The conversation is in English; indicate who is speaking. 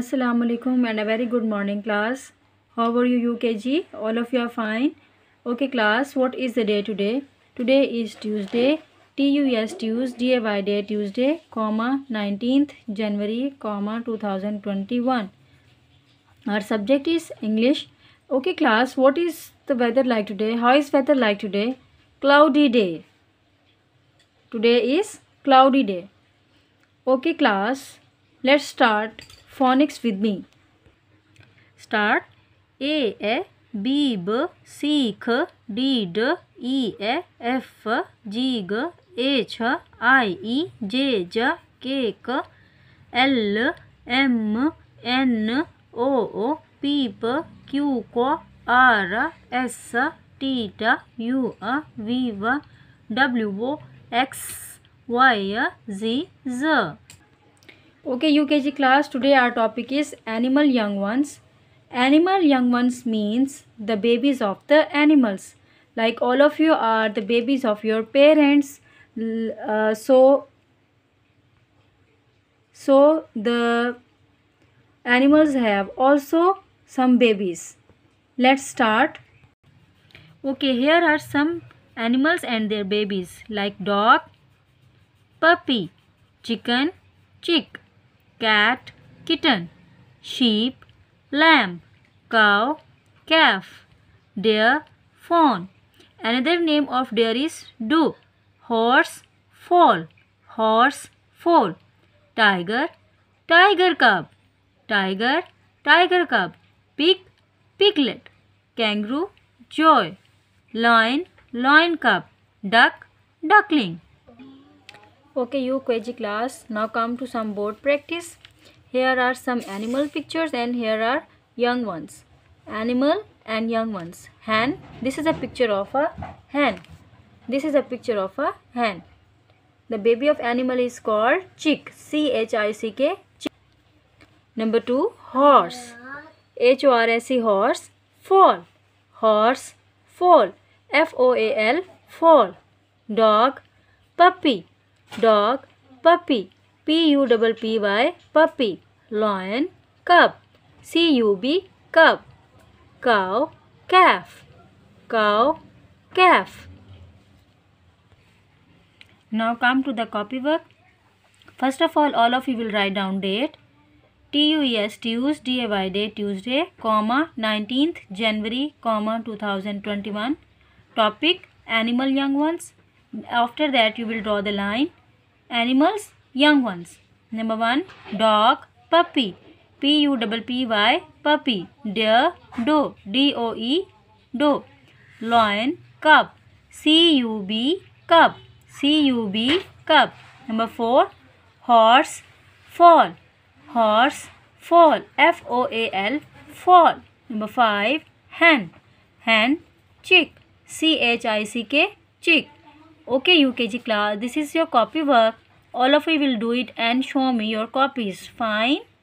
Speaker 1: Assalamualaikum and a very good morning class. How are you UKG? All of you are fine. Okay class, what is the day today? Today is Tuesday, TUS Tuesday, DAY day Tuesday, comma 19th January, comma 2021. Our subject is English. Okay class, what is the weather like today? How is weather like today? Cloudy day. Today is cloudy day. Okay class, let's start phonics with me. Start A A B B C K D D E A F G G H I E J J K K L M N O O P P Q Q R S T T U V W X Y Z Z Okay UKG class today our topic is animal young ones. Animal young ones means the babies of the animals. Like all of you are the babies of your parents. Uh, so, so the animals have also some babies. Let's start. Okay here are some animals and their babies like dog, puppy, chicken, chick cat, kitten, sheep, lamb, cow, calf, deer, fawn. Another name of deer is doe. horse, foal, horse, foal, tiger, tiger cub, tiger, tiger cub, pig, piglet, kangaroo, joy, lion, lion cub, duck, duckling okay you crazy class now come to some board practice here are some animal pictures and here are young ones animal and young ones hen this is a picture of a hen this is a picture of a hen the baby of animal is called chick c h i c k chick. number 2 horse h o r s e horse fall horse fall f o a l fall dog puppy dog, puppy, p-u-double-p-y, puppy, lion, cub, C U B, cub, cow, calf, cow, calf. Now come to the copy work. First of all, all of you will write down date. TUES Tuesday day Tuesday, comma 19th January, comma 2021. Topic animal young ones. After that you will draw the line animals, young ones. Number 1. Dog, puppy. P-U-P-P-Y, puppy. Deer, doe. D-O-E, doe. Lion, cub. C-U-B, cub. C-U-B, cub. Number 4. Horse, fall. Horse, fall. F-O-A-L, fall. Number 5. Hen. Hen, chick. C-H-I-C-K, chick. Okay, UKG class, this is your copy work all of you will do it and show me your copies fine